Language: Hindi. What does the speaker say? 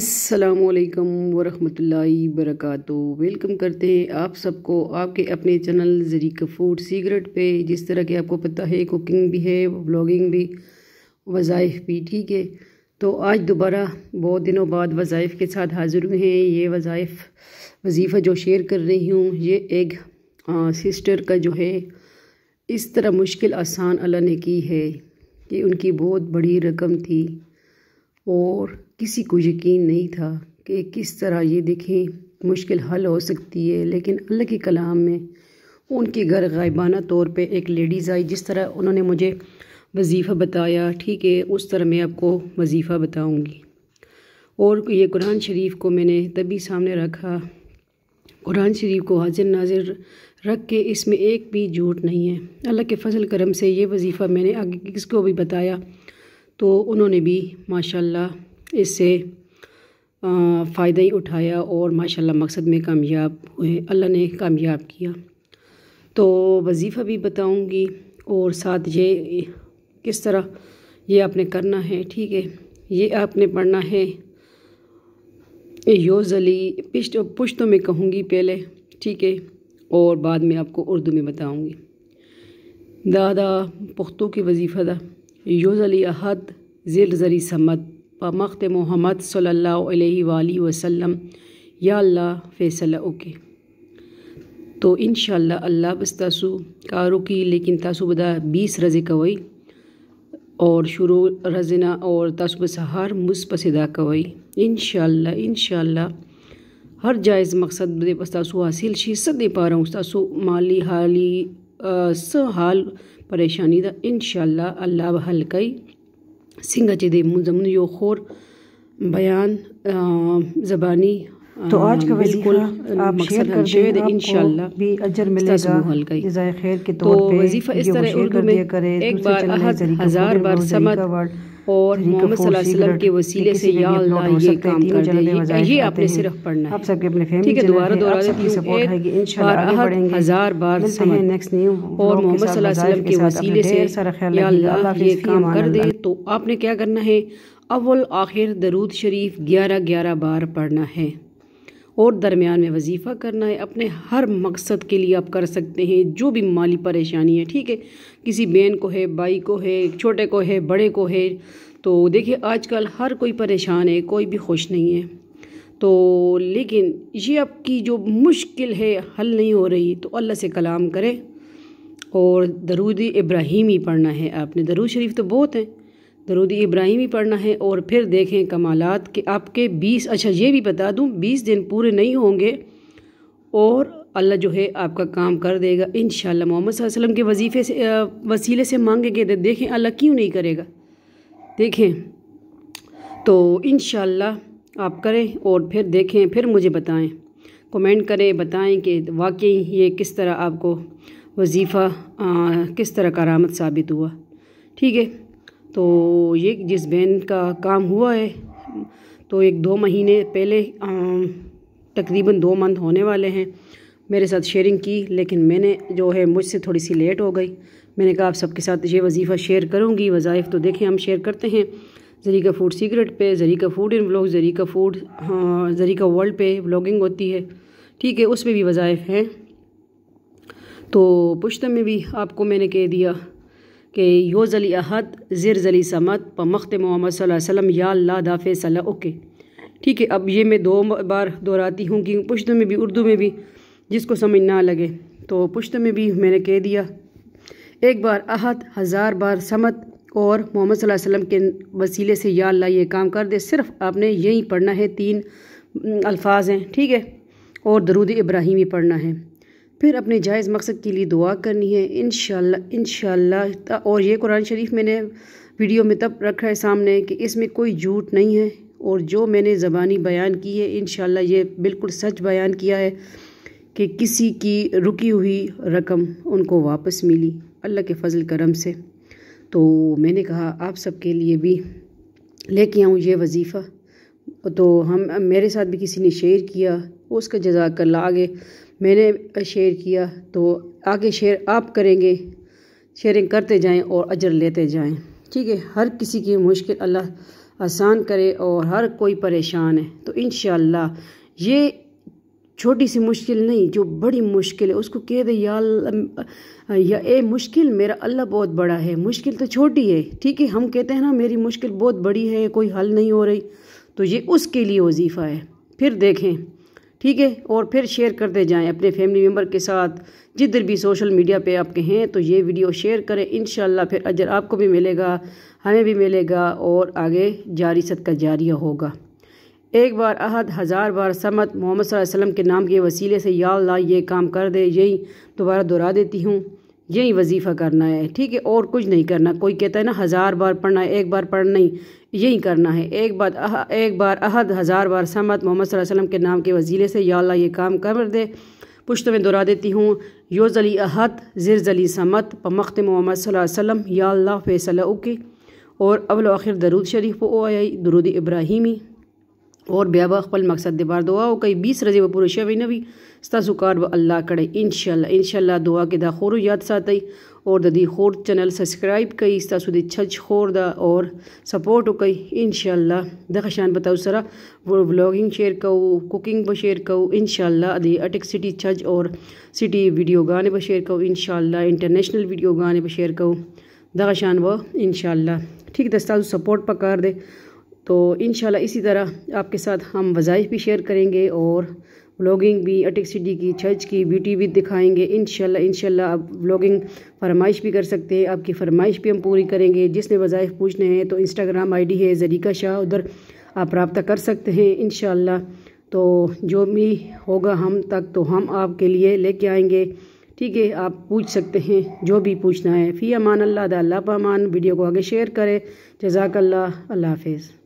असलकम वरहल वरक वेलकम करते हैं आप सबको आपके अपने चैनल जरीका फूड सीगरेट पे जिस तरह के आपको पता है कुकिंग भी है ब्लॉगिंग भी वज़ाइफ भी ठीक है तो आज दोबारा बहुत दिनों बाद वज़ाइफ के साथ हाज़िर हुए हैं ये वज़ाइफ वजीफ़ा जो शेयर कर रही हूँ ये एक आ, सिस्टर का जो है इस तरह मुश्किल आसान अल्लाह ने की है कि उनकी बहुत बड़ी रकम थी और किसी को यकीन नहीं था कि किस तरह ये देखें मुश्किल हल हो सकती है लेकिन अल्लाह के कलाम में उनके घर गायबाना तौर पे एक लेडीज़ आई जिस तरह उन्होंने मुझे वजीफ़ा बताया ठीक है उस तरह मैं आपको वजीफ़ा बताऊंगी और ये कुरान शरीफ को मैंने तभी सामने रखा कुरान शरीफ को हाजिर नाजिर रख के इसमें एक भी झूठ नहीं है अल्लाह के फजल करम से ये वजीफ़ा मैंने आगे किसको भी बताया तो उन्होंने भी माशाल्लाह इससे फ़ायदा ही उठाया और माशाल्लाह मकसद में कामयाब हुए अल्लाह ने कामयाब किया तो वजीफ़ा भी बताऊंगी और साथ ये किस तरह ये आपने करना है ठीक है ये आपने पढ़ना है योजली पिश्त पुश्तों में कहूँगी पहले ठीक है और बाद में आपको उर्दू में बताऊँगी दादा पुख्तों की वजीफ़ा दा योजली अहद जिल जरी समत बमख्त मोहम्मद सल्ला वसम या अल्लाह फैसला ओके तो इन शह अल्लाह बस तासु कारो की लेकिन तसुबदा बीस रजे कवई और शुरू रजना और तसुब बस हर मुस्पसदा कवई इन इन हर जायज़ मकसद बदे बस तासु हासिल शी सद दे पा रहा हूँ तासु माली हाली स हाल परेशानी दा इन अल्लाह हल कई څنګه چې د زمونږ یو خور بیان زبانی तो आज का वजीफा आप शेयर कर दें इंशाल्लाह भी अजर मिलेगा जजाय खैर के तो तौर तो वजीफा इस तरह उर्दू में एक बार हजार बार समद और मोहम्मद सल्लल्लाहु के वसीले से या अल्लाह ये काम कर दे ये आपने सिर्फ पढ़ना है आप सबके अपने फैमिली ठीक है दोबारा दोबारा की सपोर्ट है इंशाल्लाह आगे बढ़ेंगे हजार बार समय नेक्स्ट न्यू और मोहम्मद सल्लल्लाहु के वसीले से सारा ख्याल या अल्लाह ये काम कर दे तो आपने क्या करना है अव्वल आखिर दरूद शरीफ ग्यारह ग्यारह बार पढ़ना है और दरमियान में वजीफ़ा करना है अपने हर मकसद के लिए आप कर सकते हैं जो भी माली परेशानी है ठीक है किसी बहन को है भाई को है छोटे को है बड़े को है तो देखिए आजकल हर कोई परेशान है कोई भी खुश नहीं है तो लेकिन ये आपकी जो मुश्किल है हल नहीं हो रही तो अल्लाह से कलाम करें और दरूद इब्राहिमी पढ़ना है आपने दरूद शरीफ तो बहुत हैं दरूद ही पढ़ना है और फिर देखें कमालात कि आपके बीस अच्छा ये भी बता दूँ बीस दिन पूरे नहीं होंगे और अल्लाह जो है आपका काम कर देगा इन मोहम्मद वसल्लम के वजीफ़े से वसीले से मांगेंगे तो देखें अल्लाह क्यों नहीं करेगा देखें तो इन आप करें और फिर देखें फिर मुझे बताएं कमेंट करें बताएं कि वाकई ये किस तरह आपको वजीफ़ा किस तरह करामत साबित हुआ ठीक है तो ये जिस बहन का काम हुआ है तो एक दो महीने पहले तकरीबन दो मंथ होने वाले हैं मेरे साथ शेयरिंग की लेकिन मैंने जो है मुझसे थोड़ी सी लेट हो गई मैंने कहा आप सबके साथ ये वजीफ़ा शेयर करूँगी वज़ाइफ तो देखें हम शेयर करते हैं जरीका फूड सीक्रेट पे जरीका फूड इन ब्लॉग जरीका फूड हाँ जरीका वर्ल्ड पे ब्लॉगिंग होती है ठीक है उसमें भी वज़ाइफ हैं तो पुश्त में भी आपको मैंने कह दिया कि यो ज़ली अहद ज़िर ज़ली समत प मख्त मोहम्मद वसम या ला दा सल ओके ठीक है अब ये मैं दो बार दोहराती हूँ कि पुश्त में भी उर्दू में भी जिसको समझ ना लगे तो पुश्त में भी मैंने कह दिया एक बार अहद हज़ार बार समत और मोहम्मद वसलम के वसीले से या ला ये काम कर दे सिर्फ आपने यही पढ़ना है तीन अल्फाज हैं ठीक है और दरूद इब्राहिमी पढ़ना है फिर अपने जायज़ मकसद के लिए दुआ करनी है इन शाला और ये कुरान शरीफ मैंने वीडियो में तब रखा है सामने कि इसमें कोई झूठ नहीं है और जो मैंने ज़बानी बयान की है इन ये बिल्कुल सच बयान किया है कि किसी की रुकी हुई रकम उनको वापस मिली अल्लाह के फजल करम से तो मैंने कहा आप सब के लिए भी लेके आऊँ ये वजीफ़ा तो हम मेरे साथ भी किसी ने शेयर किया उसका जजाक ला आगे मैंने शेयर किया तो आगे शेयर आप करेंगे शेयरिंग करते जाएं और अजर लेते जाएं ठीक है हर किसी की मुश्किल अल्लाह आसान करे और हर कोई परेशान है तो इन ये छोटी सी मुश्किल नहीं जो बड़ी मुश्किल है उसको कह दे या ए मुश्किल मेरा अल्लाह बहुत बड़ा है मुश्किल तो छोटी है ठीक है हम कहते हैं ना मेरी मुश्किल बहुत बड़ी है कोई हल नहीं हो रही तो ये उसके लिए वजीफ़ा है फिर देखें ठीक है और फिर शेयर करते जाएं अपने फैमिली मेम्बर के साथ जिधर भी सोशल मीडिया पे आपके हैं तो ये वीडियो शेयर करें इन फिर अजर आपको भी मिलेगा हमें भी मिलेगा और आगे जारी सद का जारिया होगा एक बार अहद हज़ार बार समत मोहम्मद वसल्लम के नाम के वसीले से या ला ये काम कर दे यही दोबारा दोहरा देती हूँ यही वजीफ़ा करना है ठीक है और कुछ नहीं करना कोई कहता है ना हज़ार बार पढ़ना है एक बार पढ़ना नहीं यही करना है एक बार अह, एक बार अहद हज़ार बार समत मोहम्मद वसल्लम के नाम के वजीले से या अल्लाह ये काम कर दे पुश्त में दोहरा देती हूँ जली अहद जली समत पमख्त मोहम्मद वसल्लम या अल्लाह फ़ैसल ओके और अवल आखिर दरूद शरीफ ओ आई दरूद इब्राहिमी اور بیا به خپل مقصد دی بار دعا وکړئ 20 ورځې به پوره شوي نه وي ستاسو کار به الله کړی ان شاء الله ان شاء الله دعا کې دا خورو یاد ساتئ اور د دې خور چینل سبسکرایب کړئ ستاسو د چچ خور دا اور سپورټ وکړئ ان شاء الله د خشان به تاسو سره ولاګینګ شیر کوو کوکینګ به شیر کوو ان شاء الله د اټک سټي چچ اور سټي ویډیو غانې به شیر کوو ان شاء الله انټرنیشنل ویډیو غانې به شیر کوو دغه شان وو ان شاء الله ٹھیک د تاسو سپورټ پکار دی तो इन इसी तरह आपके साथ हम वज़ाइफ भी शेयर करेंगे और ब्लॉगिंग भी अटिक सिटी की चर्च की ब्यूटी भी दिखाएंगे इन शाला आप ब्लॉगिंग फरमाइश भी कर सकते हैं आपकी फरमाइश भी हम पूरी करेंगे जिसने वज़ाइफ पूछने हैं तो इंस्टाग्राम आईडी है जरीका शाह उधर आप रबता कर सकते हैं इन तो जो भी होगा हम तक तो हम आपके लिए लेके आएंगे ठीक है आप पूछ सकते हैं जो भी पूछना है फ़ी अमान अल्लाह अल्लाह पमान वीडियो को आगे शेयर करें जजाकल्ला अल्लाह हाफिज़